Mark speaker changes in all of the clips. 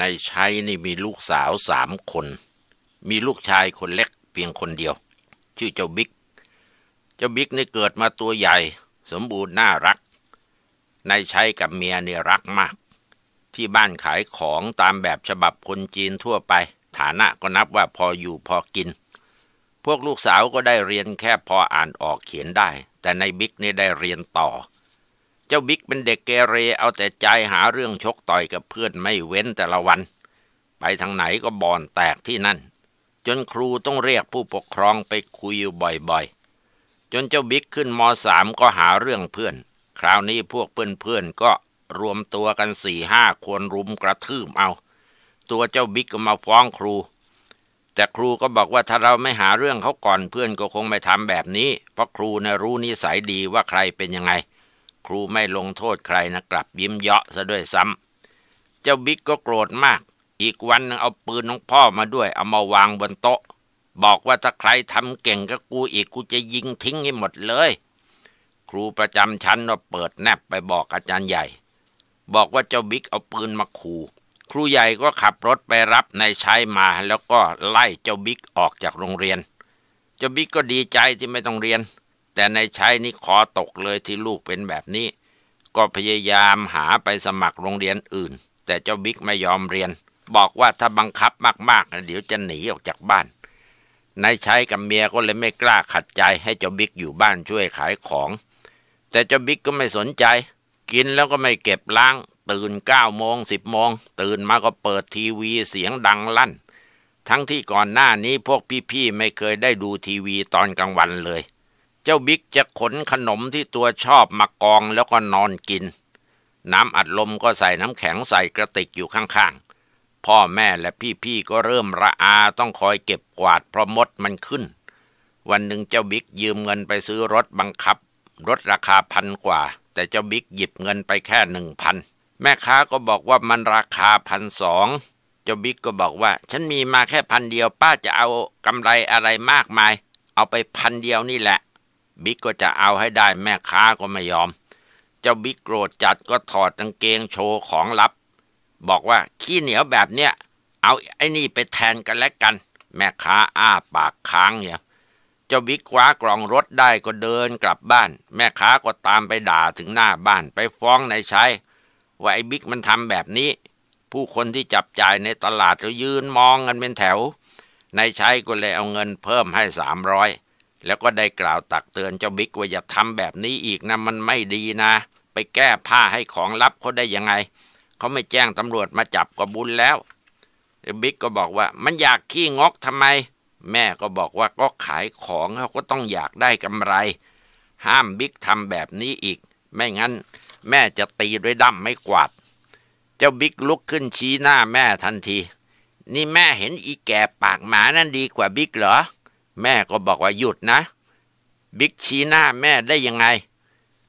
Speaker 1: ในชัยนี่มีลูกสาวสามคน มีลูกชายคนเล็กเพียงคนเดียว ชื่อเจ้าบิ๊ก เจ้าบิ๊กนี่เกิดมาตัวใหญ่ สมบูรณ์น่ารักนายชัยกับเมียเนี่ยรักมาก ที่บ้านขายของตามแบบฉบับคนจีนทั่วไป ฐานะก็นับว่าพออยู่พอกิน พวกลูกสาวก็ได้เรียนแค่พออ่านออกเขียนได้ แต่นายบิ๊กนี่ได้เรียนต่อเจ้าบิ๊กเป็นเด็กเกเรเอาแต่ใจหาเรื่องชกต่อยกับเพื่อนไม่เว้นแต่ละวัน ไปทางไหนก็บอนแตกที่นั่น จนครูต้องเรียกผู้ปกครองไปคุยอยู่บ่อยๆ จนเจ้าบิ๊กขึ้นมสามก็หาเรื่องเพื่อน คราวนี้พวกเพื่อนๆก็รวมตัวกันสี่ห้าคนรุมกระทืบเอา ตัวเจ้าบิ๊กก็มาฟ้องครู แต่ครูก็บอกว่าถ้าเราไม่หาเรื่องเขาก่อนเพื่อนก็คงไม่ทำแบบนี้เพราะครูนะรู้นิสัยดีว่าใครเป็นยังไงครูไม่ลงโทษใครนะกลับ ยิ้มเยาะซะด้วยซ้ำเจ้าบิ๊กก็โกรธมาก อีกวันนึงเอาปืนของพ่อมาด้วยเอามาวางบนโต๊ะ บอกว่าถ้าใครทำเก่งกับกูอีกกูจะยิงทิ้งให้หมดเลย ครูประจำชั้นก็เปิดแนบไปบอกอาจารย์ใหญ่ บอกว่าเจ้าบิ๊กเอาปืนมาขู่ ครูใหญ่ก็ขับรถไปรับนายชายมาแล้วก็ไล่เจ้าบิ๊กออกจากโรงเรียน เจ้าบิ๊กก็ดีใจที่ไม่ต้องเรียนแต่ในใช้นี่คอตกเลยที่ลูกเป็นแบบนี้ ก็พยายามหาไปสมัครโรงเรียนอื่น แต่เจ้าบิ๊กไม่ยอมเรียน บอกว่าถ้าบังคับมากๆเดี๋ยวจะหนีออกจากบ้านนายใช้กับเมียก็เลยไม่กล้าขัดใจให้เจ้าบิ๊กอยู่บ้านช่วยขายของ แต่เจ้าบิ๊กก็ไม่สนใจ กินแล้วก็ไม่เก็บล้าง ตื่นเก้าโมงสิบโมง ตื่นมาก็เปิดทีวีเสียงดังลั่น ทั้งที่ก่อนหน้านี้พวกพี่ๆไม่เคยได้ดูทีวีตอนกลางวันเลยเจ้าบิ๊กจะขนขนมที่ตัวชอบมากองแล้วก็นอนกิน น้ำอัดลมก็ใส่น้ำแข็งใส่กระติกอยู่ข้าง ๆ พ่อแม่และพี่ ๆ ก็เริ่มระอาต้องคอยเก็บกวาดเพราะมดมันขึ้น วันหนึ่งเจ้าบิ๊กยืมเงินไปซื้อรถบังคับ รถราคาพันกว่า แต่เจ้าบิ๊กหยิบเงินไปแค่หนึ่งพันแม่ค้าก็บอกว่ามันราคาพันสองเจ้าบิ๊กก็บอกว่า ฉันมีมาแค่พันเดียวป้าจะเอากำไรอะไรมากมาย เอาไปพันเดียวนี่แหละบิ๊กก็จะเอาให้ได้แม่ค้าก็ไม่ยอม เจ้าบิ๊กโกรธจัดก็ถอดตังเกงโชว์ของลับ บอกว่าขี้เหนียวแบบเนี้ย เอาไอ้นี่ไปแทนกันแล้วกัน แม่ค้าอ้าปากค้างเนี่ยเจ้าบิ๊กคว้ากล่องรถได้ก็เดินกลับบ้าน แม่ค้าก็ตามไปด่าถึงหน้าบ้าน ไปฟ้องนายชัยว่าไอ้บิ๊กมันทำแบบนี้ ผู้คนที่จับจ่ายในตลาดก็ยืนมองกันเป็นแถวนายชัยก็เลยเอาเงินเพิ่มให้สามร้อยแล้วก็ได้กล่าวตักเตือนเจ้าบิ๊กว่าอย่าทำแบบนี้อีกนะมันไม่ดีนะ ไปแก้ผ้าให้ของลับเขาได้ยังไงเขาไม่แจ้งตำรวจมาจับก็บุญแล้วเจ้าบิ๊กก็บอกว่ามันอยากขี้งกทำไม แม่ก็บอกว่าก็ขายของเขาก็ต้องอยากได้กำไร ห้ามบิ๊กทำแบบนี้อีก ไม่งั้น แม่จะตีด้วยดั้มไม่กวาด เจ้าบิ๊กลุกขึ้นชี้หน้าแม่ทันที นี่แม่เห็นอีแก่ปากหมานั่นดีกว่าบิ๊กเหรอแม่ก็บอกว่าหยุดนะ บิ๊กชี้หน้าแม่ได้ยังไง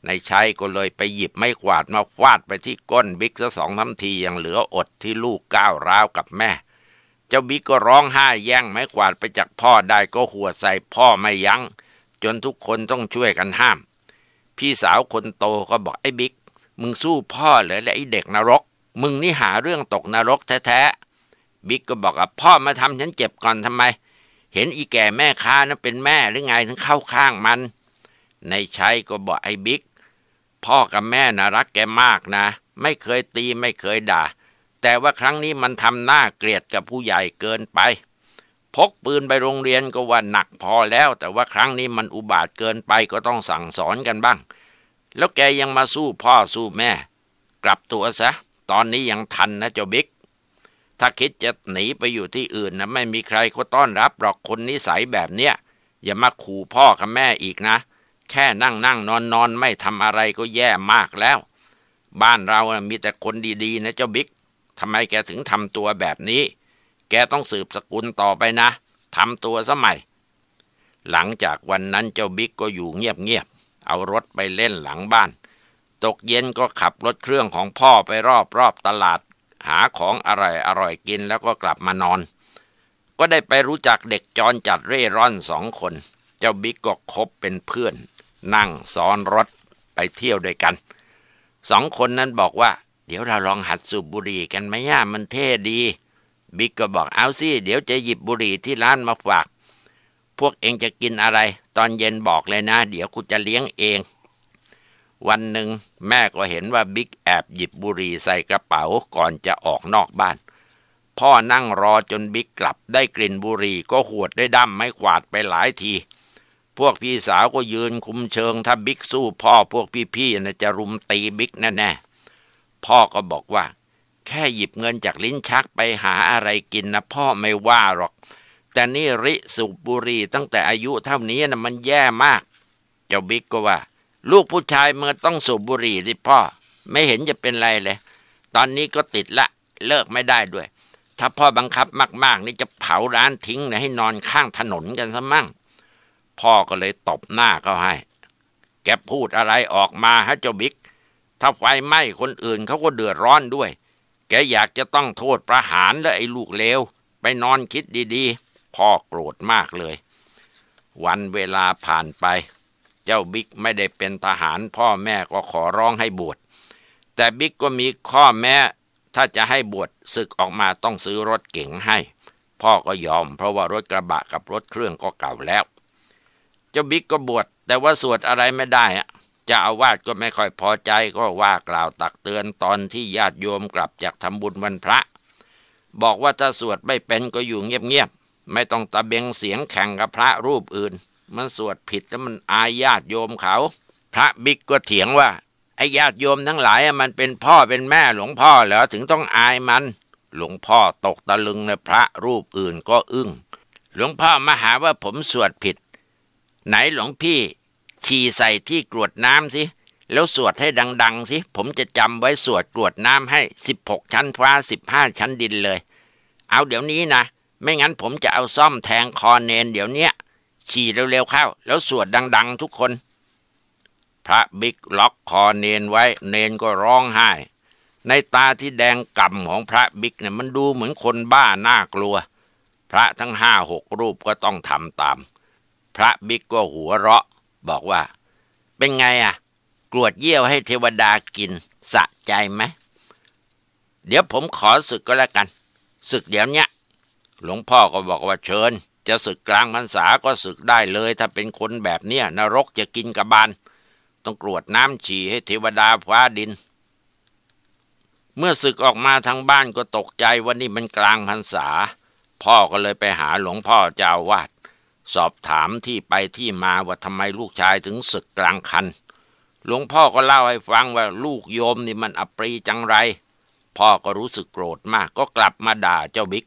Speaker 1: นายชัยก็เลยไปหยิบไม้กวาด มาฟาดไปที่ก้นบิ๊กซะสองทำทียังเหลืออดที่ลูกก้าวร้าวกับแม่ เจ้าบิ๊กก็ร้องไห้แย่งไม้กวาดไปจากพ่อได้ก็หัวใส่พ่อไม่ยัง้ง จนทุกคนต้องช่วยกันห้าม พี่สาวคนโตก็บอกไอ้บิ๊ก มึงสู้พ่อเหรอและไอ้เด็กนรก มึงนี่หาเรื่องตกนรกแท้ๆบิ๊กก็บอกกับพ่อมาทำฉันเจ็บก่อนทำไมเห็นอีแก่แม่ค้านะเป็นแม่หรือไงถึงเข้าข้างมัน ในใช้ก็บอกไอ้บิ๊กพ่อกับแม่นะรักแกมากนะ ไม่เคยตีไม่เคยด่า แต่ว่าครั้งนี้มันทำหน้าเกลียดกับผู้ใหญ่เกินไป พกปืนไปโรงเรียนก็ว่าหนักพอแล้ว แต่ว่าครั้งนี้มันอุบาทเกินไปก็ต้องสั่งสอนกันบ้าง แล้วแกยังมาสู้พ่อสู้แม่ กลับตัวซะตอนนี้ยังทันนะเจ้าบิ๊กถ้าคิดจะหนีไปอยู่ที่อื่นนะไม่มีใครเขาต้อนรับหรอกคนนิสัยแบบเนี้ยอย่ามาขู่พ่อกับแม่อีกนะ แค่นั่งนั่งนอนนอนไม่ทำอะไรก็แย่มากแล้ว บ้านเรามีแต่คนดีๆ นะ เจ้าบิ๊กทำไมแกถึงทำตัวแบบนี้ แกต้องสืบสกุลต่อไปนะทำตัวสมัยหลังจากวันนั้นเจ้าบิ๊กก็อยู่เงียบๆเอารถไปเล่นหลังบ้าน ตกเย็นก็ขับรถเครื่องของพ่อไปรอบๆตลาดหาของอร่อยอร่อยกินแล้วก็กลับมานอน ก็ได้ไปรู้จักเด็กจรจัดเร่ร่อนสองคน เจ้าบิ๊กก็คบเป็นเพื่อน นั่งซ้อนรถไปเที่ยวด้วยกันสองคนนั้นบอกว่า เดี๋ยวเราลองหัดสูบบุหรี่กันไหมย่ามันเท่ดีบิ๊กก็บอกเอาสิเดี๋ยวจะหยิบบุหรี่ที่ร้านมาฝาก พวกเองจะกินอะไร ตอนเย็นบอกเลยนะเดี๋ยวกูจะเลี้ยงเองวันหนึ่งแม่ก็เห็นว่าบิ๊กแอบหยิบบุหรี่ใส่กระเป๋าก่อนจะออกนอกบ้าน พ่อนั่งรอจนบิ๊กกลับได้กลิ่นบุหรี่ก็หวดได้ดั้มไม่ขวาดไปหลายที พวกพี่สาวก็ยืนคุมเชิงถ้าบิ๊กสู้พ่อพวกพี่ๆนะจะรุมตีบิ๊กแน่ๆพ่อก็บอกว่าแค่หยิบเงินจากลิ้นชักไปหาอะไรกินนะพ่อไม่ว่าหรอก แต่นี่ริสูบบุหรี่ตั้งแต่อายุเท่านี้นะมันแย่มาก เจ้าบิ๊กก็ว่าลูกผู้ชายมันต้องสูบบุหรี่สิพ่อ ไม่เห็นจะเป็นไรเลย ตอนนี้ก็ติดละเลิกไม่ได้ด้วย ถ้าพ่อบังคับมากๆนี่จะเผาร้านทิ้งนะให้นอนข้างถนนกันซะมั่งพ่อก็เลยตบหน้าเขาให้ แกพูดอะไรออกมาฮะเจ้าบิ๊กถ้าไฟไหม้คนอื่นเขาก็เดือดร้อนด้วย แกอยากจะต้องโทษประหารและไอ้ลูกเลว ไปนอนคิดดีๆ พ่อโกรธมากเลย วันเวลาผ่านไปเจ้าบิ๊กไม่ได้เป็นทหารพ่อแม่ก็ขอร้องให้บวชแต่บิ๊กก็มีข้อแม้ถ้าจะให้บวชศึกออกมาต้องซื้อรถเก๋งให้ พ่อก็ยอมเพราะว่ารถกระบะกับรถเครื่องก็เก่าแล้ว เจ้าบิ๊กก็บวชแต่ว่าสวดอะไรไม่ได้อะจะอาวาสก็ไม่ค่อยพอใจก็ว่ากล่าวตักเตือนตอนที่ญาติโยมกลับจากทำบุญวันพระ บอกว่าถ้าสวดไม่เป็นก็อยู่เงียบๆไม่ต้องตะเบงเสียงแข่งกับพระรูปอื่นมันสวดผิดแล้วมันอายญาติโยมเขา พระบิ๊กก็เถียงว่าไอ้ญาติโยมทั้งหลายมันเป็นพ่อเป็นแม่หลวงพ่อเหรอถึงต้องอายมัน หลวงพ่อตกตะลึงเลยพระรูปอื่นก็อึง้งหลวงพ่อมาหาว่าผมสวดผิด ไหนหลวงพี่ฉี่ใส่ที่กรวดน้ำสิ แล้วสวดให้ดังๆสิผมจะจำไว้สวดกรวดน้ำให้สิบหกชั้นฟ้าสิบห้าชั้นดินเลย เอาเดี๋ยวนี้นะไม่งั้นผมจะเอาซ่อมแทงคอเนนเดี๋ยวเนี้ยฉี่เร็วๆเข้า แล้วสวดดัง ๆทุกคน พระบิ๊กล็อกคอเนนไว้ เนนก็ร้องไห้ ในตาที่แดงก่ำของพระบิ๊กเนี่ยมันดูเหมือนคนบ้าน่ากลัว พระทั้งห้าหกรูปก็ต้องทำตาม พระบิ๊กก็หัวเราะ บอกว่า เป็นไงอ่ะกรวดเยี่ยวให้เทวดากินสะใจไหม เดี๋ยวผมขอศึกก็แล้วกันศึกเดี๋ยวนี้หลวงพ่อก็บอกว่าเชิญจะศึกกลางพรรษาก็ศึกได้เลย ถ้าเป็นคนแบบเนี้ยนรกจะกินกระบาล ต้องกรวดน้ำฉี่ให้เทวดาฟ้าดิน เมื่อศึกออกมาทางบ้านก็ตกใจว่านี่มันกลางพรรษา พ่อก็เลยไปหาหลวงพ่อเจ้าวาดสอบถามที่ไปที่มาว่าทำไมลูกชายถึงศึกกลางคัน หลวงพ่อก็เล่าให้ฟังว่า ลูกโยมนี่มันอปรีจังไร พ่อก็รู้สึกโกรธมาก ก็กลับมาด่าเจ้าบิ๊ก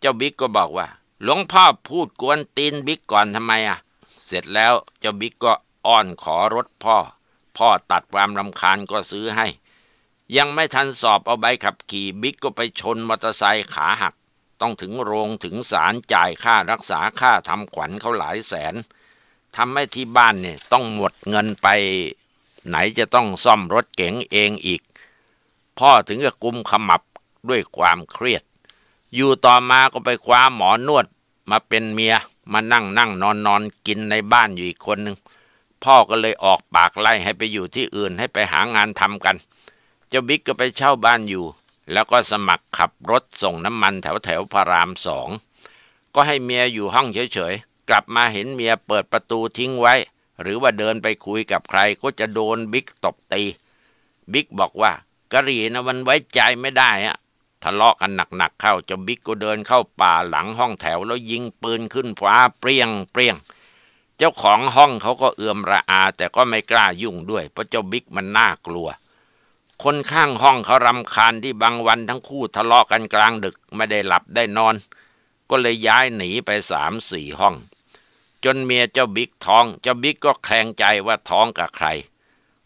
Speaker 1: เจ้าบิ๊กก็บอกว่าหลวงพ่อพูดกวนตีนบิ๊กก่อนทำไมอ่ะ เสร็จแล้วเจ้าบิ๊กก็อ้อนขอรถพ่อ พ่อตัดความรำคาญก็ซื้อให้ ยังไม่ทันสอบเอาใบขับขี่บิ๊กก็ไปชนมอเตอร์ไซค์ขาหัก ต้องถึงโรงถึงศาลจ่ายค่ารักษาค่าทำขวัญเขาหลายแสน ทำให้ที่บ้านเนี่ยต้องหมดเงินไป ไหนจะต้องซ่อมรถเก๋งเองอีก พ่อถึงกับกุมขมับด้วยความเครียด อยู่ต่อมาก็ไปคว้าหมอนวดมาเป็นเมียมานั่งนั่งนอนนอนกินในบ้านอยู่อีกคนหนึ่งพ่อก็เลยออกปากไล่ให้ไปอยู่ที่อื่นให้ไปหางานทำกัน เจ้าบิ๊กก็ไปเช่าบ้านอยู่แล้วก็สมัครขับรถส่งน้ำมันแถวแถวพระรามสองก็ให้เมียอยู่ห้องเฉย ๆ กลับมาเห็นเมียเปิดประตูทิ้งไว้ หรือว่าเดินไปคุยกับใครก็จะโดนบิ๊กตบตีบิ๊กบอกว่ากะหรี่นะมันไว้ใจไม่ได้อะทะเลาะกันหนักๆเข้า เจ้าบิ๊กก็เดินเข้าป่าหลังห้องแถว แล้วยิงปืนขึ้นฟ้าเปรียงเปรียง เจ้าของห้องเขาก็เอือมระอาแต่ก็ไม่กล้ายุ่งด้วย เพราะเจ้าบิ๊กมันน่ากลัว คนข้างห้องเขารำคาญที่บางวันทั้งคู่ทะเลาะกันกลางดึกไม่ได้หลับได้นอน ก็เลยย้ายหนีไปสามสี่ห้อง จนเมียเจ้าบิ๊กท้อง เจ้าบิ๊กก็แคลงใจว่าท้องกับใคร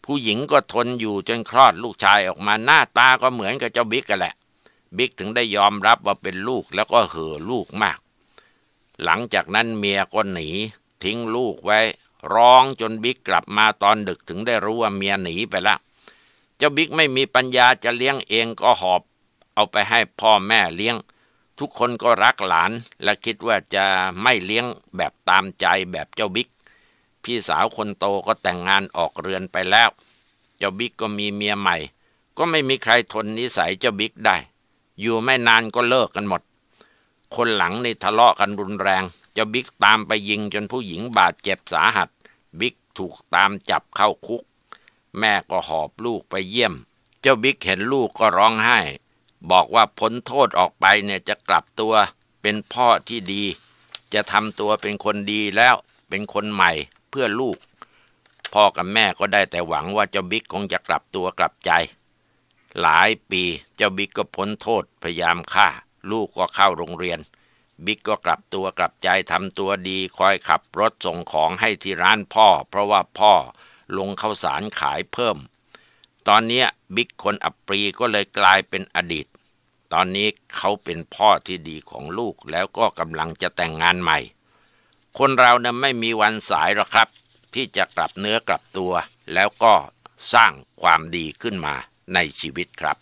Speaker 1: ผู้หญิงก็ทนอยู่จนคลอดลูกชายออกมาหน้าตาก็เหมือนกับเจ้าบิ๊กกันแหละบิ๊กถึงได้ยอมรับว่าเป็นลูกแล้วก็เห่อลูกมาก หลังจากนั้นเมียก็หนีทิ้งลูกไว้ ร้องจนบิ๊กกลับมาตอนดึกถึงได้รู้ว่าเมียหนีไปละเจ้าบิ๊กไม่มีปัญญาจะเลี้ยงเองก็หอบ เอาไปให้พ่อแม่เลี้ยง ทุกคนก็รักหลานและคิดว่าจะไม่เลี้ยงแบบตามใจแบบเจ้าบิ๊กพี่สาวคนโตก็แต่งงานออกเรือนไปแล้ว เจ้าบิ๊กก็มีเมียใหม่ ก็ไม่มีใครทนนิสัยเจ้าบิ๊กได้อยู่ไม่นานก็เลิกกันหมด คนหลังนี่ทะเลาะกันรุนแรง เจ้าบิ๊ก ตามไปยิงจนผู้หญิงบาดเจ็บสาหัส บิ๊ก ถูกตามจับเข้าคุก แม่ก็หอบลูกไปเยี่ยม เจ้าบิ๊กเห็นลูกก็ร้องไห้ บอกว่า พ้นโทษออกไปเนี่ยจะกลับตัว เป็นพ่อที่ดี จะทำตัวเป็นคนดีแล้วเป็นคนใหม่เพื่อลูก พ่อกับแม่ก็ได้แต่หวังว่าเจ้าบิ๊กคงจะกลับตัวกลับใจหลายปีเจ้าบิ๊กก็พ้นโทษพยายามฆ่า ลูกก็เข้าโรงเรียนบิ๊กก็กลับตัวกลับใจทำตัวดีคอยขับรถส่งของให้ที่ร้านพ่อ เพราะว่าพ่อลงข้าวสารขายเพิ่ม ตอนนี้บิ๊กคนอับปรีก็เลยกลายเป็นอดีต ตอนนี้เขาเป็นพ่อที่ดีของลูกแล้วก็กำลังจะแต่งงานใหม่ คนเรานะ่ะไม่มีวันสายหรอกครับ ที่จะกลับเนื้อกลับตัว แล้วก็สร้างความดีขึ้นมาในชีวิตครับ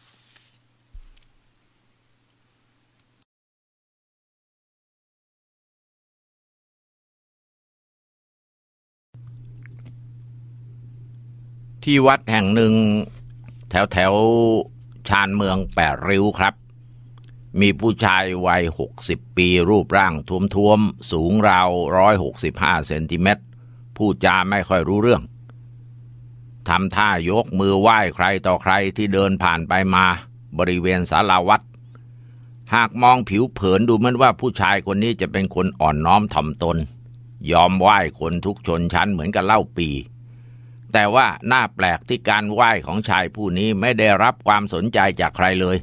Speaker 1: ที่วัดแห่งหนึ่งแถวแถวชานเมืองแปดริ้วครับ มีผู้ชายวัยหกสิบปีรูปร่างท้วมๆ สูงราวร้อยหกสิบห้าเซนติเมตรพูดจาไม่ค่อยรู้เรื่องทำท่ายกมือไหว้ใครต่อใครที่เดินผ่านไปมาบริเวณศาลาวัด หากมองผิวเผินดูเหมือนว่าผู้ชายคนนี้จะเป็นคนอ่อนน้อมถ่อมตน ยอมไหว้คนทุกชนชั้นเหมือนกับเล่าปี แต่ว่าหน้าแปลกที่การไหว้ของชายผู้นี้ไม่ได้รับความสนใจจากใครเลย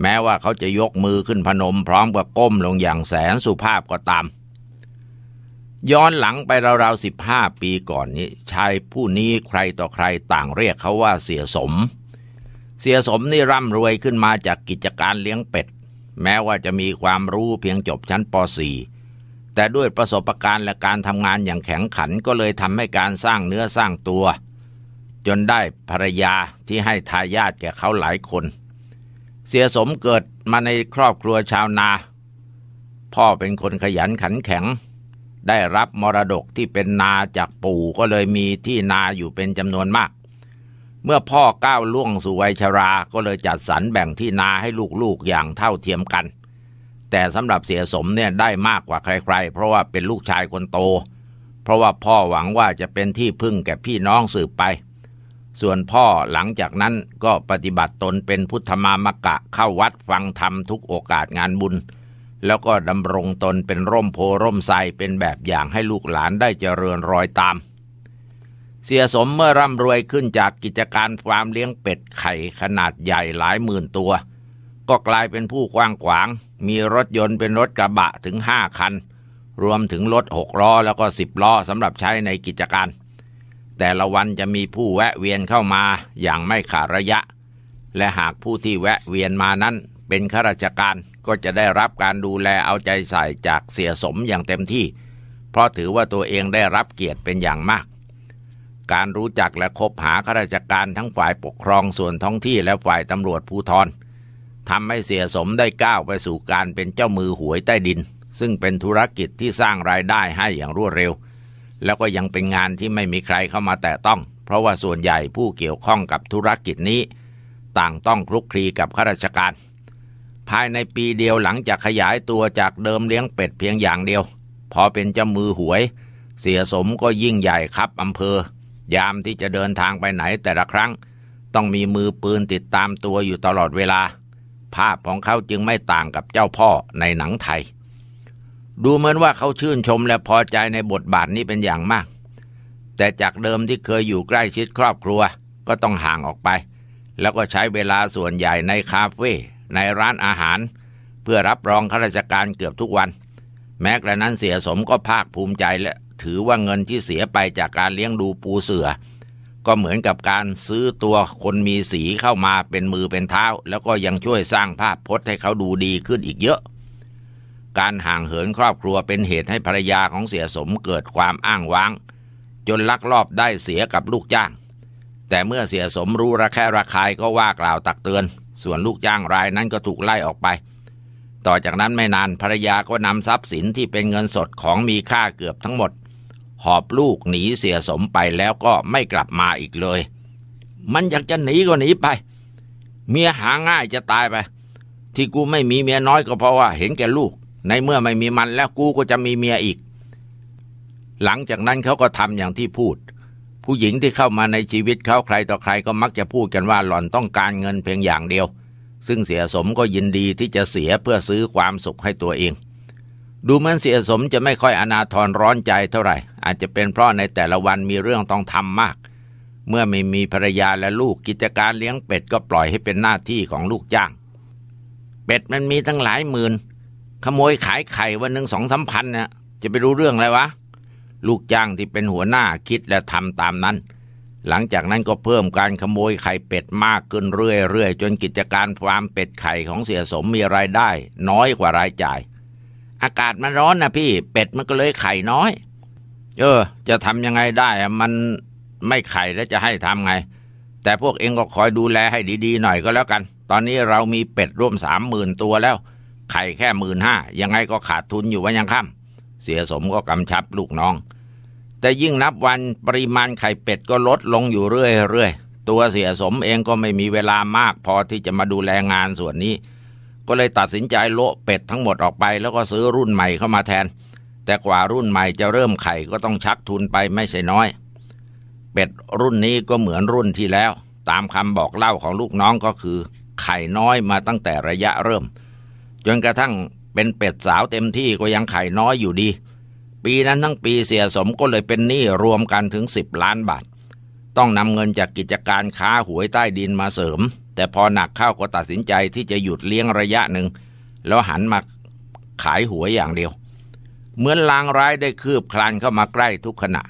Speaker 1: แม้ว่าเขาจะยกมือขึ้นพนมพร้อมกับก้มลงอย่างแสนสุภาพก็ตามย้อนหลังไปราวๆสิบห้าปีก่อนนี้ชายผู้นี้ใครต่อใครต่างเรียกเขาว่าเสียสม เสียสมนี่ร่ำรวยขึ้นมาจากกิจการเลี้ยงเป็ด แม้ว่าจะมีความรู้เพียงจบชั้นป .4 แต่ด้วยประสบการณ์และการทำงานอย่างแข็งขันก็เลยทำให้การสร้างเนื้อสร้างตัว จนได้ภรรยาที่ให้ทายาทแก่เขาหลายคน เสียสมเกิดมาในครอบครัวชาวนา พ่อเป็นคนขยันขันแข็งได้รับมรดกที่เป็นนาจากปู่ก็เลยมีที่นาอยู่เป็นจำนวนมาก เมื่อพ่อก้าวล่วงสู่วัยชรา ก็เลยจัดสรรแบ่งที่นาให้ลูกๆอย่างเท่าเทียมกัน แต่สำหรับเสียสมเนี่ยได้มากกว่าใคร ๆ เพราะว่าเป็นลูกชายคนโต เพราะว่าพ่อหวังว่าจะเป็นที่พึ่งแก่พี่น้องสืบไป ส่วนพ่อหลังจากนั้นก็ปฏิบัติตนเป็นพุทธมามกะเข้าวัดฟังธรรมทุกโอกาสงานบุญแล้วก็ดำรงตนเป็นร่มโพร่มไทรเป็นแบบอย่างให้ลูกหลานได้เจริญรอยตาม เสียสมเมื่อร่ำรวยขึ้นจากกิจการฟาร์มเลี้ยงเป็ดไข่ขนาดใหญ่หลายหมื่นตัว ก็กลายเป็นผู้กว้างขวาง มีรถยนต์เป็นรถกระบะถึงห้าคัน รวมถึงรถหกล้อ แล้วก็สิบล้อสำหรับใช้ในกิจการ แต่ละวันจะมีผู้แวะเวียนเข้ามาอย่างไม่ขาดระยะ และหากผู้ที่แวะเวียนมานั้นเป็นข้าราชการก็จะได้รับการดูแลเอาใจใส่จากเสียสมอย่างเต็มที่ เพราะถือว่าตัวเองได้รับเกียรติเป็นอย่างมาก การรู้จักและคบหาข้าราชการทั้งฝ่ายปกครองส่วนท้องที่และฝ่ายตำรวจภูธรทำให้เสียสมได้ก้าวไปสู่การเป็นเจ้ามือหวยใต้ดินซึ่งเป็นธุรกิจที่สร้างรายได้ให้อย่างรวดเร็ว แล้วก็ยังเป็นงานที่ไม่มีใครเข้ามาแตะต้อง เพราะว่าส่วนใหญ่ผู้เกี่ยวข้องกับธุรกิจนี้ ต่างต้องคลุกคลีกับข้าราชการภายในปีเดียวหลังจากขยายตัวจากเดิมเลี้ยงเป็ดเพียงอย่างเดียว พอเป็นเจ้ามือหวยเสียสมก็ยิ่งใหญ่ครับอำเภอ ยามที่จะเดินทางไปไหนแต่ละครั้ง ต้องมีมือปืนติดตามตัวอยู่ตลอดเวลา ภาพของเขาจึงไม่ต่างกับเจ้าพ่อในหนังไทย ดูเหมือนว่าเขาชื่นชมและพอใจในบทบาทนี้เป็นอย่างมาก แต่จากเดิมที่เคยอยู่ใกล้ชิดครอบครัว ก็ต้องห่างออกไป แล้วก็ใช้เวลาส่วนใหญ่ในคาเฟ่ในร้านอาหารเพื่อรับรองข้าราชการเกือบทุกวัน แม้กระนั้นเสียสมก็ภาคภูมิใจ และถือว่าเงินที่เสียไปจากการเลี้ยงดูปูเสือก็เหมือนกับการซื้อตัวคนมีสีเข้ามาเป็นมือเป็นเท้า แล้วก็ยังช่วยสร้างภาพพจน์ให้เขาดูดีขึ้นอีกเยอะ การห่างเหินครอบครัวเป็นเหตุให้ภรรยาของเสียสมเกิดความอ้างว้าง จนลักลอบได้เสียกับลูกจ้าง แต่เมื่อเสียสมรู้ระแคะระคายก็ว่ากล่าวตักเตือนส่วนลูกจ้างรายนั้นก็ถูกไล่ออกไป ต่อจากนั้นไม่นานภรรยาก็นำทรัพย์สินที่เป็นเงินสดของมีค่าเกือบทั้งหมด หอบลูกหนีเสียสมไปแล้วก็ไม่กลับมาอีกเลย มันอยากจะหนีก็หนีไป เมียหาง่ายจะตายไป ที่กูไม่มีเมียน้อยก็เพราะว่า เห็นแก่ลูก ในเมื่อไม่มีมันแล้วกูก็จะมีเมียอีก หลังจากนั้นเขาก็ทำอย่างที่พูดผู้หญิงที่เข้ามาในชีวิตเขาใครต่อใครก็มักจะพูดกันว่าหล่อนต้องการเงินเพียงอย่างเดียว ซึ่งเสียสมก็ยินดีที่จะเสียเพื่อซื้อความสุขให้ตัวเอง ดูเหมือนเสียสมจะไม่ค่อยอนาทรร้อนใจเท่าไหร่ อาจจะเป็นเพราะในแต่ละวันมีเรื่องต้องทำมาก เมื่อไม่มีภรรยาและลูกกิจการเลี้ยงเป็ดก็ปล่อยให้เป็นหน้าที่ของลูกจ้างเป็ดมันมีตั้งหลายหมื่นขโมยขายไข่วันหนึ่งสองสามพันเนี่ยจะไปรู้เรื่องอะไรวะลูกจ้างที่เป็นหัวหน้าคิดและทำตามนั้น หลังจากนั้นก็เพิ่มการขโมยไข่เป็ดมากขึ้นเรื่อยๆจนกิจการฟาร์มเป็ดไข่ของเสียสมมีรายได้ น้อยกว่ารายจ่าย อากาศมันร้อนนะพี่ เป็ดมันก็เลยไข่น้อย เออจะทำยังไงได้ มันไม่ไข่แล้วจะให้ทำไง แต่พวกเองก็คอยดูแลให้ดี ๆ หน่อยก็แล้วกัน ตอนนี้เรามีเป็ดร่วมสามหมื่นตัวแล้ว ไข่แค่หมื่นห้ายังไงก็ขาดทุนอยู่วันยังค่ำเสียสมก็กำชับลูกน้อง แต่ยิ่งนับวันปริมาณไข่เป็ดก็ลดลงอยู่เรื่อยๆตัวเสียสมเองก็ไม่มีเวลามากพอที่จะมาดูแลงานส่วนนี้ ก็เลยตัดสินใจโละเป็ดทั้งหมดออกไปแล้วก็ซื้อรุ่นใหม่เข้ามาแทน แต่กว่ารุ่นใหม่จะเริ่มไข่ก็ต้องชักทุนไปไม่ใช่น้อย เป็ดรุ่นนี้ก็เหมือนรุ่นที่แล้ว ตามคำบอกเล่าของลูกน้องก็คือไข่น้อยมาตั้งแต่ระยะเริ่ม จนกระทั่งเป็นเป็ดสาวเต็มที่ก็ยังไข่น้อยอยู่ดี ปีนั้นทั้งปีเสียสมก็เลยเป็นหนี้รวมกันถึงสิบล้านบาท ต้องนำเงินจากกิจการค้าหวยใต้ดินมาเสริม แต่พอหนักเข้าก็ตัดสินใจที่จะหยุดเลี้ยงระยะหนึ่ง แล้วหันมาขายหวยอย่างเดียวเหมือนลางร้ายได้คืบคลานเข้ามาใกล้ทุกขณะ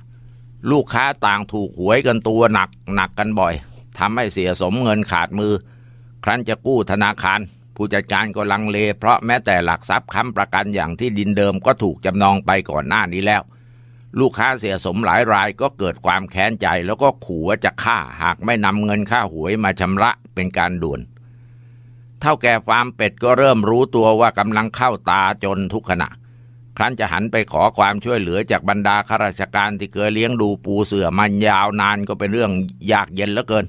Speaker 1: ลูกค้าต่างถูกหวยกันตัวหนักหนักกันบ่อยทำให้เสียสมเงินขาดมือ ครั้นจะกู้ธนาคารผู้จัดการก็ลังเลเพราะแม้แต่หลักทรัพย์ค้ำประกันอย่างที่ดินเดิมก็ถูกจำนองไปก่อนหน้านี้แล้ว ลูกค้าเสียสมหลายรายก็เกิดความแค้นใจแล้วก็ขู่ว่าจะฆ่าหากไม่นำเงินค่าหวยมาชำระเป็นการด่วน เท่าแก่ฟาร์มเป็ดก็เริ่มรู้ตัวว่ากำลังเข้าตาจนทุกขณะ ครั้นจะหันไปขอความช่วยเหลือจากบรรดาข้าราชการที่เคยเลี้ยงดูปูเสือมันยาวนานก็เป็นเรื่องยากเย็นเหลือเกิน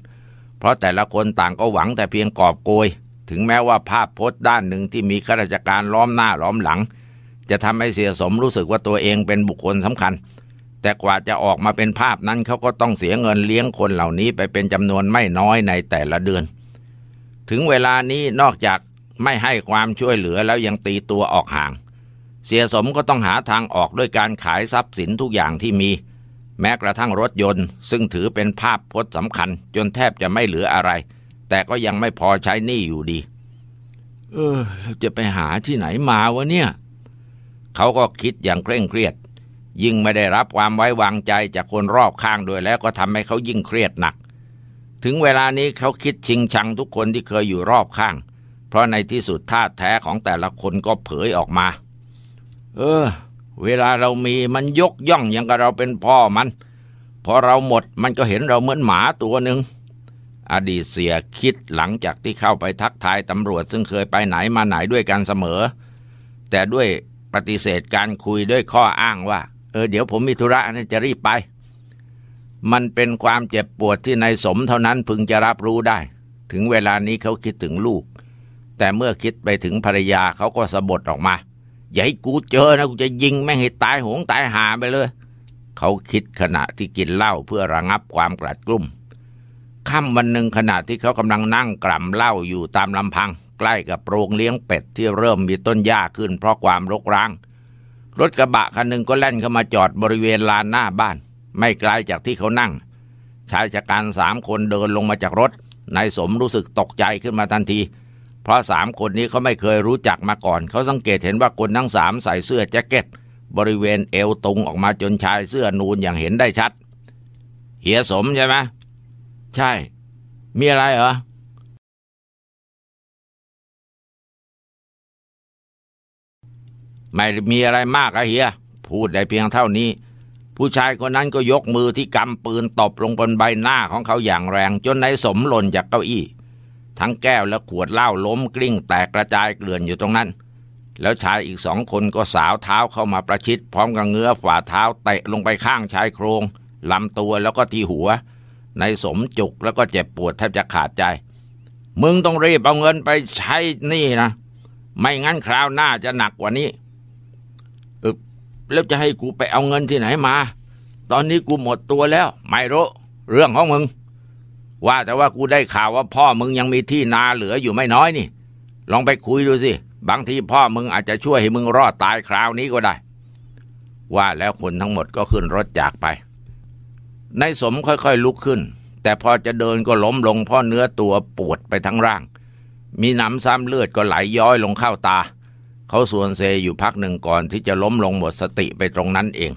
Speaker 1: เพราะแต่ละคนต่างก็หวังแต่เพียงกอบโกยถึงแม้ว่าภาพพจน์ด้านหนึ่งที่มีข้าราชการล้อมหน้าล้อมหลัง จะทำให้เสียสมรู้สึกว่าตัวเองเป็นบุคคลสำคัญ แต่กว่าจะออกมาเป็นภาพนั้นเขาก็ต้องเสียเงินเลี้ยงคนเหล่านี้ ไปเป็นจำนวนไม่น้อยในแต่ละเดือน ถึงเวลานี้นอกจากไม่ให้ความช่วยเหลือแล้วยังตีตัวออกห่าง เสียสมก็ต้องหาทางออกด้วยการขายทรัพย์สินทุกอย่างที่มี แม้กระทั่งรถยนต์ ซึ่งถือเป็นภาพพจน์สำคัญ จนแทบจะไม่เหลืออะไรแต่ก็ยังไม่พอใช้หนี้อยู่ดี เออ จะไปหาที่ไหนมาวะเนี่ย เขาก็คิดอย่างเคร่งเครียด ยิ่งไม่ได้รับความไว้วางใจจากคนรอบข้างด้วยแล้วก็ทำให้เขายิ่งเครียดหนัก ถึงเวลานี้เขาคิดชิงชังทุกคนที่เคยอยู่รอบข้าง เพราะในที่สุดท่าแท้ของแต่ละคนก็เผยออกมา เออ เวลาเรามีมันยกย่องอย่างกับเราเป็นพ่อมัน พอเราหมดมันก็เห็นเราเหมือนหมาตัวหนึ่งอดีตเสียคิดหลังจากที่เข้าไปทักทายตำรวจซึ่งเคยไปไหนมาไหนด้วยกันเสมอ แต่ด้วยปฏิเสธการคุยด้วยข้ออ้างว่า เออเดี๋ยวผมมีธุระนะจะรีบไป มันเป็นความเจ็บปวดที่นายสมเท่านั้นพึงจะรับรู้ได้ ถึงเวลานี้เขาคิดถึงลูก แต่เมื่อคิดไปถึงภรรยาเขาก็สะบดออกมา อย่าให้กูเจอนะกูจะยิงแม่งให้ตายหงตายหาไปเลย เขาคิดขณะที่กินเหล้าเพื่อระงับความกลัดกลุ้มค่ำวันหนึ่งขณะที่เขากำลังนั่งกล่ำเหล้าอยู่ตามลำพัง ใกล้กับโรงเลี้ยงเป็ดที่เริ่มมีต้นหญ้าขึ้นเพราะความรกร้าง รถกระบะคันหนึ่งก็แล่นเข้ามาจอดบริเวณลานหน้าบ้าน ไม่ไกลจากที่เขานั่ง ชายชะกันสามคนเดินลงมาจากรถนายสมรู้สึกตกใจขึ้นมาทันที เพราะสามคนนี้เขาไม่เคยรู้จักมาก่อน เขาสังเกตเห็นว่าคนทั้งสามใส่เสื้อแจ็คเก็ต บริเวณเอวตรงออกมาจนชายเสื้อนูนอย่างเห็นได้ชัดเฮียสมใช่ไหมใช่ มีอะไรเหรอ ไม่มีอะไรมากอะเฮียพูดได้เพียงเท่านี้ ผู้ชายคนนั้นก็ยกมือที่กำปืนตบ ลงบนใบหน้าของเขาอย่างแรงจนนายสมหล่นจากเก้าอี้ ทั้งแก้วและขวดเหล้าล้มกลิ้งแตกกระจายเกลื่อนอยู่ตรงนั้น แล้วชายอีกสองคนก็สาวเท้าเข้ามาประชิด พร้อมกับเงื้อฝ่าเท้าเตะลงไปข้างชายโครงลำตัวแล้วก็ที่หัวนายสมจุกแล้วก็เจ็บปวดแทบจะขาดใจ มึงต้องรีบเอาเงินไปใช้นี่นะ ไม่งั้นคราวหน้าจะหนักกว่านี้เออแล้วจะให้กูไปเอาเงินที่ไหนมา ตอนนี้กูหมดตัวแล้ว ไม่รู้เรื่องของมึง ว่าแต่ว่ากูได้ข่าวว่าพ่อมึงยังมีที่นาเหลืออยู่ไม่น้อยนี่ ลองไปคุยดูสิ บางทีพ่อมึงอาจจะช่วยให้มึงรอดตายคราวนี้ก็ได้ ว่าแล้วคนทั้งหมดก็ขึ้นรถจากไปนายสมค่อยๆ ลุกขึ้น แต่พอ จะเดินก็ล้มลงเพราะเนื้อตัวปวดไปทั้งร่าง มีหนำซ้ำเลือดก็ไหลยย้อยลงเข้าตา เขาส่วนเซอยู่พักหนึ่งก่อนที่จะล้มลงหมดสติไปตรงนั้นเอง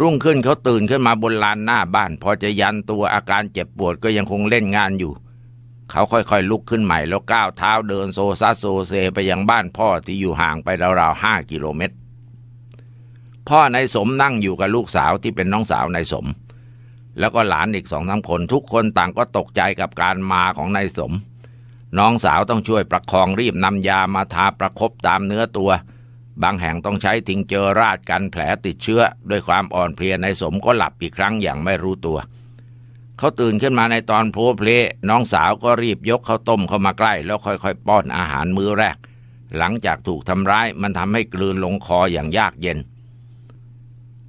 Speaker 1: รุ่งขึ้นเขาตื่นขึ้นมาบนลานหน้าบ้านพอจะยันตัวอาการเจ็บปวดก็ยังคงเล่นงานอยู่ เขาค่อยๆลุกขึ้นใหม่แล้วก้าวเท้าเดินโซซัสโซเซไปยังบ้านพ่อที่อยู่ห่างไปราวๆห้ากิโลเมตร พ่อนายสมนั่งอยู่กับลูกสาวที่เป็นน้องสาวนายสมแล้วก็หลานอีกสองสาคนทุกคนต่างก็ตกใจกับการมาของนายสม น้องสาวต้องช่วยประคองรีบนำยามาทาประครบตามเนื้อตัว บางแห่งต้องใช้ทิงเจอราดกันแผลติดเชื้อด้วยความอ่อนเพลียนายสมก็หลับอีกครั้งอย่างไม่รู้ตัวเขาตื่นขึ้นมาในตอนพลเพลน้องสาวก็รีบยกข้าวต้มเข้ามาใกล้แล้วค่อยๆป้อนอาหารมื้อแรก หลังจากถูกทำร้าย มันทำให้กลืนลงคออย่างยากเย็น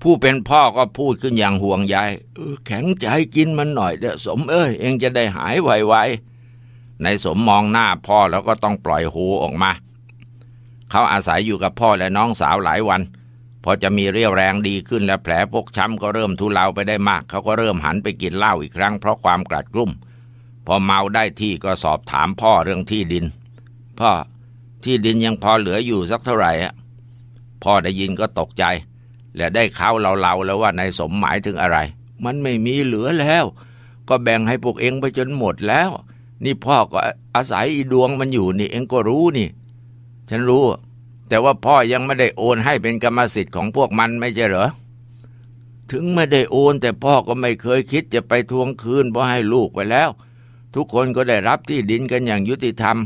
Speaker 1: ผู้เป็นพ่อก็พูดขึ้นอย่างห่วงใยแข็งใจกินมันหน่อยเด้อสม เอ้ย เองจะได้หายไวๆในสมมองหน้าพ่อแล้วก็ต้องปล่อยหูออกมา เขาอาศัยอยู่กับพ่อและน้องสาวหลายวันพอจะมีเรี่ยวแรงดีขึ้นและแผลพกช้ำก็เริ่มทุเลาไปได้มาก เขาก็เริ่มหันไปกินเหล้าอีกครั้งเพราะความกระดกลุ้มพอเมาได้ที่ก็สอบถามพ่อเรื่องที่ดิน พ่อ ที่ดินยังพอเหลืออยู่สักเท่าไหร่พ่อได้ยินก็ตกใจและได้ข่าวเ่าๆแล้วว่านายสมหมายถึงอะไร มันไม่มีเหลือแล้ว ก็แบ่งให้พวกเองไปจนหมดแล้ว นี่พ่อก็อาศัยอีดวงมันอยู่นี่เองก็รู้นี่ ฉันรู้ แต่ว่าพ่อยังไม่ได้โอนให้เป็นกรรมสิทธิ์ของพวกมันไม่ใช่เหรอ ถึงไม่ได้โอนแต่พ่อก็ไม่เคยคิดจะไปทวงคืนเพราะให้ลูกไปแล้ว ทุกคนก็ได้รับที่ดินกันอย่างยุติธรรม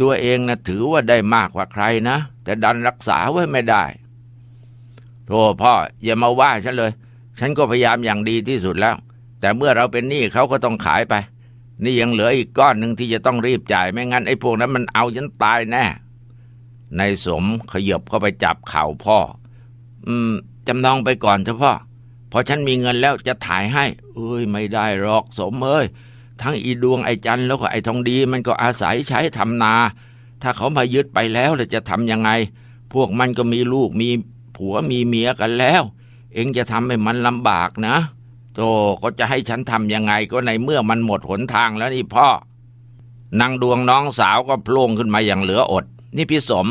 Speaker 1: ตัวเองนะถือว่าได้มากกว่าใครนะแต่ดันรักษาไว้ไม่ได้โธ่พ่ออย่ามาว่าฉันเลย ฉันก็พยายามอย่างดีที่สุดแล้ว แต่เมื่อเราเป็นหนี้เขาก็ต้องขายไป นี่ยังเหลืออีกก้อนหนึ่งที่จะต้องรีบจ่ายไม่งั้นไอ้พวกนั้น มันเอาฉันตายแน่ในสมขยบเข้าไปจับเข่าพ่อ อืมจำนองไปก่อนเถอะพ่อพอฉันมีเงินแล้วจะถ่ายให้เอ้ยไม่ได้หรอกสมเอ้ยทั้งอีดวงไอจันแล้วก็ไอทองดี มันก็อาศัยใช้ทำนา ถ้าเขามายึดไปแล้วเราจะทำยังไง พวกมันก็มีลูกมีผัวมีเมียกันแล้ว เองจะทำให้มันลำบากนะโจก็จะให้ฉันทำยังไงก็ในเมื่อมันหมดหนทางแล้วนี่พ่อนางดวงน้องสาวก็โพลงขึ้นมาอย่างเหลืออด นี่พี่สม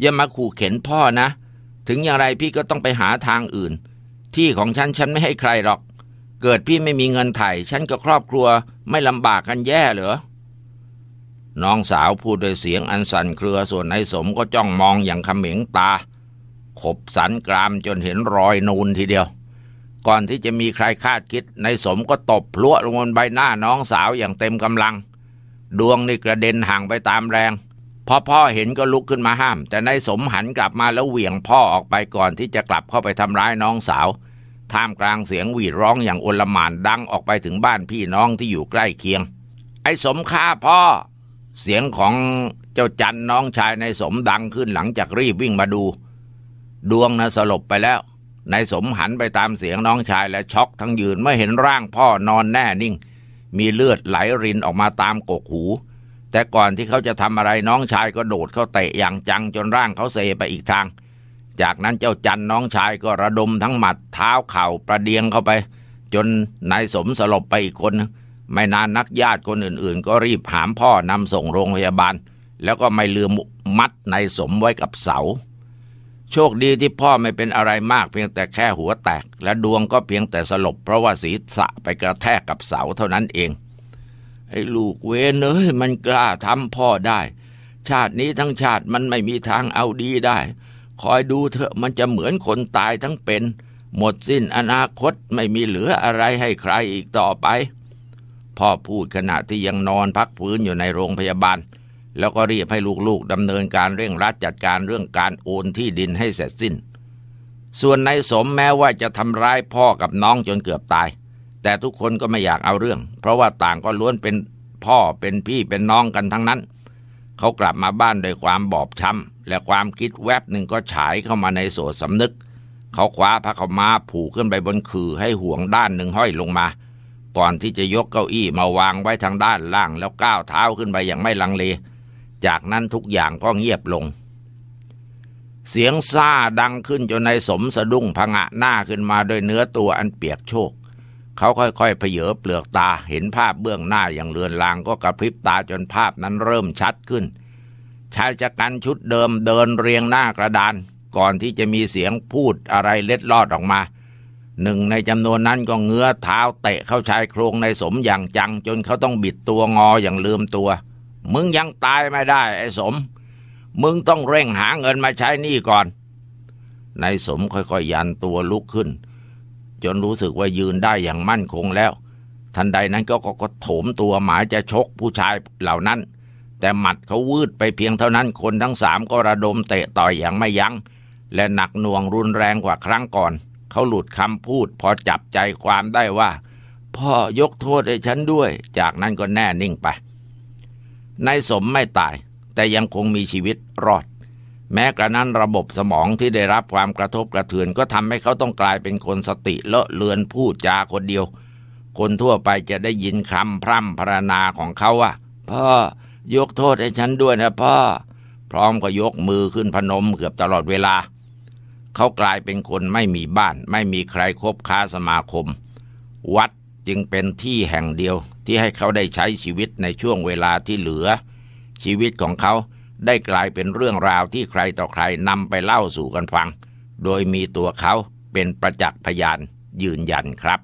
Speaker 1: อย่ามาขู่เข็นพ่อนะ ถึงอย่างไรพี่ก็ต้องไปหาทางอื่น ที่ของฉัน ฉันไม่ให้ใครหรอก เกิดพี่ไม่มีเงินไถ่ฉันกับครอบครัวไม่ลำบากกันแย่เหรอน้องสาวพูดด้วยเสียงอันสั่นเครือส่วนนายสมก็จ้องมองอย่างขม็งตาขบสันกรามจนเห็นรอยนูนทีเดียว ก่อนที่จะมีใครคาดคิดในสมก็ตบพลวลงบนใบหน้าน้องสาวอย่างเต็มกำลัง ดวงนี่กระเด็นห่างไปตามแรงพอพ่อเห็นก็ลุกขึ้นมาห้าม แต่ในสมหันกลับมาแล้วเหวี่ยงพ่อออกไปก่อนที่จะกลับเข้าไปทำร้ายน้องสาว ท่ามกลางเสียงหวีดร้องอย่างโอลหม่านดังออกไปถึงบ้านพี่น้องที่อยู่ใกล้เคียง ไอ้สมฆ่าพ่อ เสียงของเจ้าจันน้องชายในสมดังขึ้นหลังจากรีบวิ่งมาดูดวงนะสลบไปแล้วนายสมหันไปตามเสียงน้องชายและช็อกทั้งยืนไม่เห็นร่างพ่อนอนแน่นิ่ง มีเลือดไหลรินออกมาตามกกหู แต่ก่อนที่เขาจะทำอะไรน้องชายก็โดดเข้าเตะอย่างจังจนร่างเขาเซไปอีกทาง จากนั้นเจ้าจันน้องชายก็ระดมทั้งหมัดเท้าเข่าประเดียงเข้าไป จนนายสมสลบไปอีกคน ไม่นานนักญาติคนอื่นๆ ก็รีบหามพ่อนำส่งโรงพยาบาล แล้วก็ไม่ลืมมัดนายสมไว้กับเสาโชคดีที่พ่อไม่เป็นอะไรมากเพียงแต่แค่หัวแตก และดวงก็เพียงแต่สลบเพราะว่าศีรษะไปกระแทกกับเสาเท่านั้นเองไอ้ลูกเวนเอ้ยมันกล้าทำพ่อได้ ชาตินี้ทั้งชาติมันไม่มีทางเอาดีได้ คอยดูเถอะมันจะเหมือนคนตายทั้งเป็น หมดสิ้นอนาคตไม่มีเหลืออะไรให้ใครอีกต่อไป พ่อพูดขณะที่ยังนอนพักฟื้นอยู่ในโรงพยาบาลแล้วก็รีบให้ลูกๆดำเนินการเร่งรัดจัดการเรื่องการโอนที่ดินให้เสร็จสิ้น ส่วนนายสมแม้ว่าจะทำร้ายพ่อกับน้องจนเกือบตาย แต่ทุกคนก็ไม่อยากเอาเรื่อง เพราะว่าต่างก็ล้วนเป็นพ่อเป็นพี่เป็นน้องกันทั้งนั้น เขากลับมาบ้านด้วยความบอบช้ำและความคิดแวบหนึ่งก็ฉายเข้ามาในโสดสำนึก เขาคว้าพระเขมาผูกขึ้นไปบนคือให้ห่วงด้านหนึ่งห้อยลงมาก่อนที่จะยกเก้าอี้มาวางไว้ทางด้านล่างแล้วก้าวเท้าขึ้นไปอย่างไม่ลังเลจากนั้นทุกอย่างก็เงียบลง เสียงซาดังขึ้นจนนายสมสะดุ้งผงะหน้าขึ้นมาโดยเนื้อตัวอันเปียกโชก เขาค่อยๆเผยเปลือกตาเห็นภาพเบื้องหน้าอย่างเลือนลางก็กระพริบตาจนภาพนั้นเริ่มชัดขึ้น ชายจะกันชุดเดิมเดินเรียงหน้ากระดานก่อนที่จะมีเสียงพูดอะไรเล็ดลอดออกมา หนึ่งในจำนวนนั้นก็เงื้อเท้าเตะเข้าชายโครงในสมอย่างจังจนเขาต้องบิดตัวงออย่างลืมตัวมึงยังตายไม่ได้ ไอ้สม มึงต้องเร่งหาเงินมาใช้นี่ก่อนนายสมค่อยๆยันตัวลุกขึ้น จนรู้สึกว่ายืนได้อย่างมั่นคงแล้ว ทันใดนั้นก็ก็โถมตัวหมายจะชกผู้ชายเหล่านั้น แต่หมัดเขาวืดไปเพียงเท่านั้น คนทั้งสามก็ระดมเตะต่อยอย่างไม่ยัง้ง และหนักหน่วงรุนแรงกว่าครั้งก่อนเขาหลุดคำพูดพอจับใจความได้ว่า พ่อยกโทษให้ฉันด้วย จากนั้นก็แน่นิ่งไปนายสมไม่ตาย แต่ยังคงมีชีวิตรอด แม้กระนั้นระบบสมองที่ได้รับความกระทบกระเทือนก็ทำให้เขาต้องกลายเป็นคนสติ เลอะเลือนพูดจาคนเดียว คนทั่วไปจะได้ยินคำพร่ำพรรณนาของเขาว่า พ่อ ยกโทษให้ฉันด้วยนะพ่อพร้อมก็ยกมือขึ้นพนมเกือบตลอดเวลา เขากลายเป็นคนไม่มีบ้าน ไม่มีใครคบค้าสมาคม วัดจึงเป็นที่แห่งเดียวที่ให้เขาได้ใช้ชีวิตในช่วงเวลาที่เหลือ ชีวิตของเขาได้กลายเป็นเรื่องราวที่ใครต่อใครนำไปเล่าสู่กันฟัง โดยมีตัวเขาเป็นประจักษ์พยานยืนยันครับ